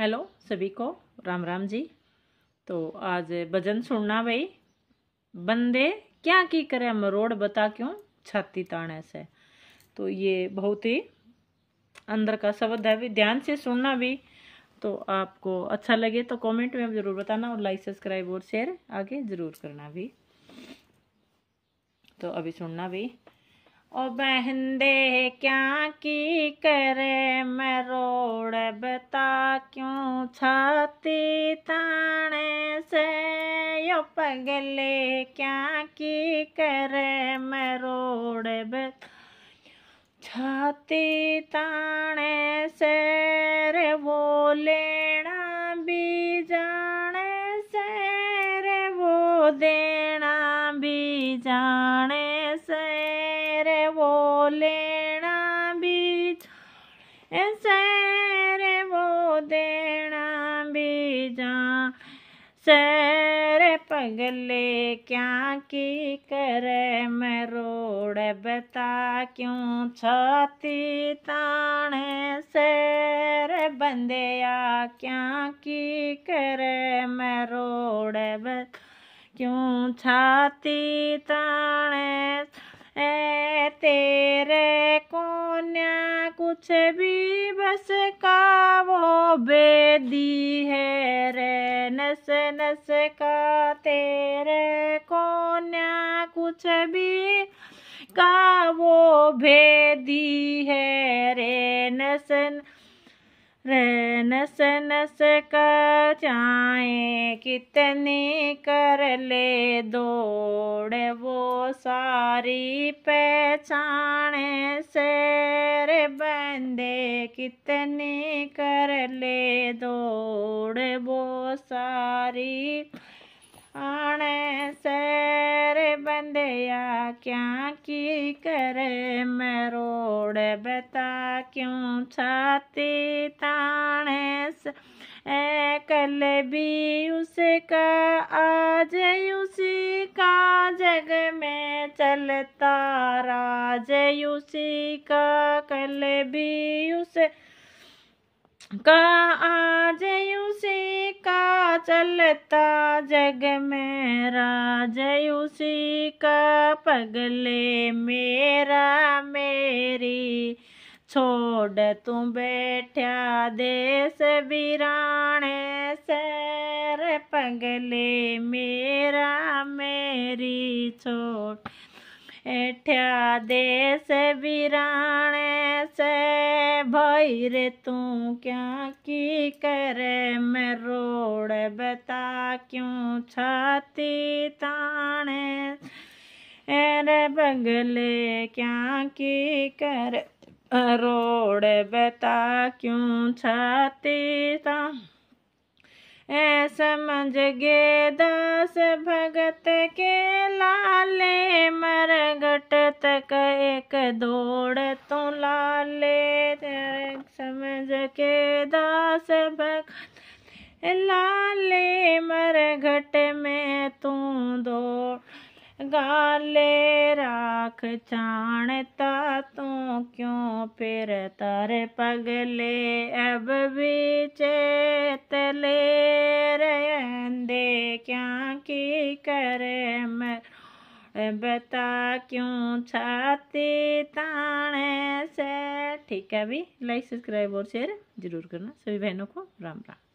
hello सभी को राम राम जी तो आज भजन सुनना भाई बंदे क्या की करे मरोड़ बता क्यों छाती ताने से तो ये बहुत ही अंदर का शब्द है भी ध्यान से सुनना भी तो आपको अच्छा लगे तो कमेंट में ज़रूर बताना और लाइक सब्सक्राइब और शेयर आगे ज़रूर करना भी तो अभी सुनना भी ओ बहंदे क्या की करे मैं रोड़ बता क्यों छाती ताने से यो पगले क्या की करे मैं रोड़ बता छाती ताने से रे वो लेना भी जाने से रे वो दे सर पगले क्या की कर मैं रोड बता क्यों छाती ताने सर बंदया क्या की कर मैं रोड बता क्यों छाती ताने है तेरे कोन्या कुछ भी बस का वो बेदी है रे नस नस का तेरे कोन्या कुछ भी का वो भेदी है रे नसन नस नस कर कितनी कर ले दौड़ वो सारी पहचान शेर बंदे कितनी कर ले दौड़ वो सारी आने शेर बंदे या क्या की करे मेरो बता क्यों छाती ताने से कल भी उसका आज उसी का जग में चलता राज उसी का कल भी उस का आज चलता जग मेरा जय उसी का पगले मेरा मेरी छोड़ तू बैठा देश वीराने सैर पगले मेरा मेरी छोड़ एठा देश वीराणे से भई रे तू क्या की करे मैं रोड बता क्यों छाती ताने अरे बगले क्या की करे रोड बता क्यों छाती ताने समझ गे दास भगत के लाले मरगट तक एक दौड़ तू लाले समझ के दास भगत लाले घट में तू दौड़ गाले राख चाणता तू क्यों फिर तर पगले अब भी चेतले रेंदे क्या की करे मैं बता क्यों छाती ताने से ठीक है अभी लाइक सब्सक्राइब और शेयर जरूर करना सभी बहनों को राम राम